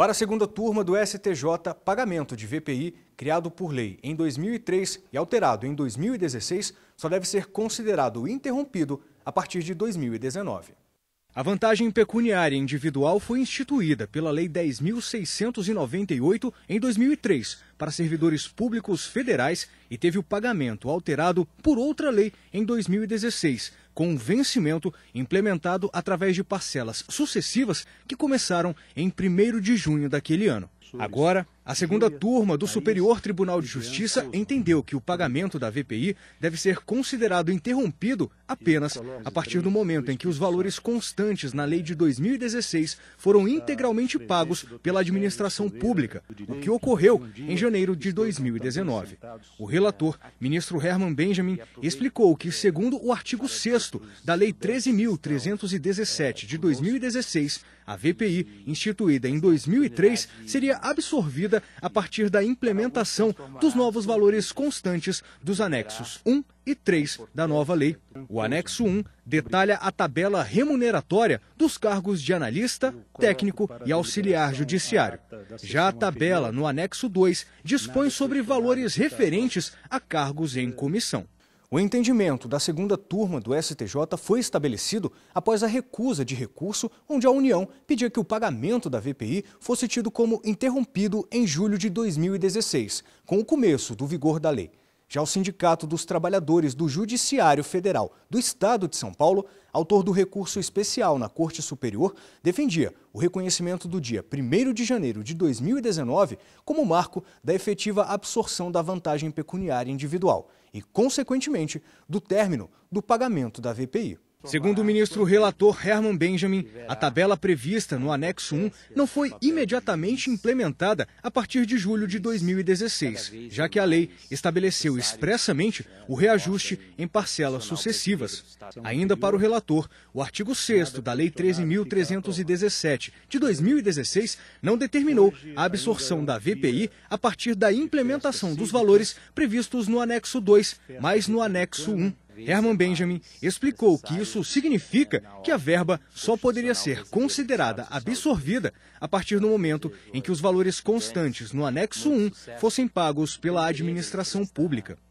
Para a segunda turma do STJ, pagamento de VPI, criado por lei em 2003 e alterado em 2016, só deve ser considerado interrompido a partir de 2019. A vantagem pecuniária individual foi instituída pela Lei 10.698 em 2003 para servidores públicos federais e teve o pagamento alterado por outra lei em 2016, com um vencimento implementado através de parcelas sucessivas que começaram em 1 de junho daquele ano. Agora, a segunda turma do Superior Tribunal de Justiça entendeu que o pagamento da VPI deve ser considerado interrompido apenas a partir do momento em que os valores constantes na lei de 2016 foram integralmente pagos pela administração pública, o que ocorreu em janeiro de 2019. O relator, ministro Herman Benjamin, explicou que, é, segundo o artigo 6 da Lei 13.317 de 2016, a VPI, instituída em 2003, seria absorvida a partir da implementação dos novos valores constantes dos anexos 1 e 3 da nova lei. O anexo 1 detalha a tabela remuneratória dos cargos de analista, técnico e auxiliar judiciário. Já a tabela no anexo 2 dispõe sobre valores referentes a cargos em comissão. O entendimento da segunda turma do STJ foi estabelecido após a recusa de recurso, onde a União pedia que o pagamento da VPI fosse tido como interrompido em julho de 2016, com o começo do vigor da lei. Já o Sindicato dos Trabalhadores do Judiciário Federal do Estado de São Paulo, autor do recurso especial na Corte Superior, defendia o reconhecimento do dia 1 de janeiro de 2019 como marco da efetiva absorção da vantagem pecuniária individual e, consequentemente, do término do pagamento da VPI. Segundo o ministro relator Herman Benjamin, a tabela prevista no anexo 1 não foi imediatamente implementada a partir de julho de 2016, já que a lei estabeleceu expressamente o reajuste em parcelas sucessivas. Ainda para o relator, o artigo 6 da Lei 13.317 de 2016 não determinou a absorção da VPI a partir da implementação dos valores previstos no anexo 2, mas no anexo 1 Herman Benjamin explicou que isso significa que a verba só poderia ser considerada absorvida a partir do momento em que os valores constantes no anexo 1 fossem pagos pela administração pública.